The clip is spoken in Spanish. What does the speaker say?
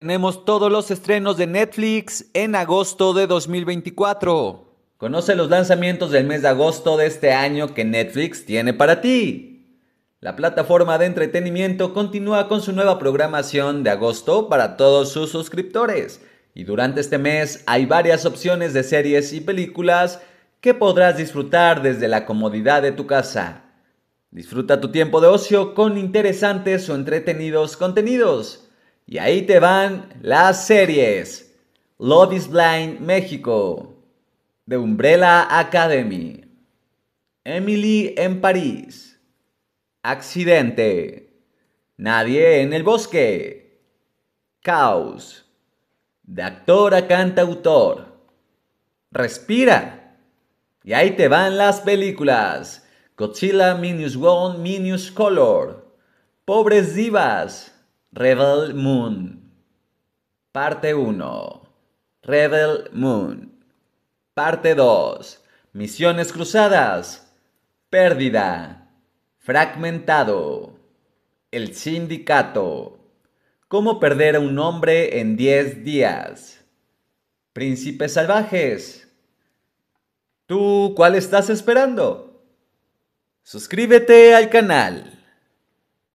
Tenemos todos los estrenos de Netflix en agosto de 2024. Conoce los lanzamientos del mes de agosto de este año que Netflix tiene para ti. La plataforma de entretenimiento continúa con su nueva programación de agosto para todos sus suscriptores. Y durante este mes hay varias opciones de series y películas que podrás disfrutar desde la comodidad de tu casa. Disfruta tu tiempo de ocio con interesantes o entretenidos contenidos. Y ahí te van las series. Love is Blind México, The Umbrella Academy. Emily en París. Accidente. Nadie en el bosque. Caos. De actor a cantautor. Respira. Y ahí te van las películas. Godzilla Minus One Minus Color. Pobres divas. Rebel Moon. Parte 1. Rebel Moon. Parte 2. Misiones cruzadas. Pérdida. Fragmentado. El sindicato. Cómo perder a un hombre en 10 días. Príncipes salvajes. ¿Tú cuál estás esperando? Suscríbete al canal.